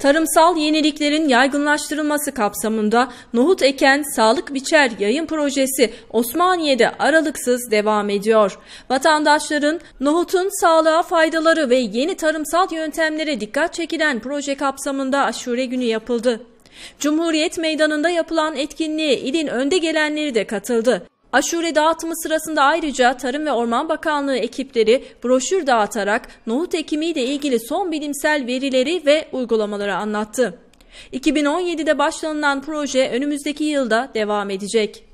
Tarımsal yeniliklerin yaygınlaştırılması kapsamında nohut eken sağlık biçer yayın projesi Osmaniye'de aralıksız devam ediyor. Vatandaşların nohutun sağlığa faydaları ve yeni tarımsal yöntemlere dikkat çekilen proje kapsamında aşure günü yapıldı. Cumhuriyet Meydanı'nda yapılan etkinliğe ilin önde gelenleri de katıldı. Aşure dağıtımı sırasında ayrıca Tarım ve Orman Bakanlığı ekipleri broşür dağıtarak nohut ekimiyle ilgili son bilimsel verileri ve uygulamaları anlattı. 2017'de başlanılan proje önümüzdeki yılda devam edecek.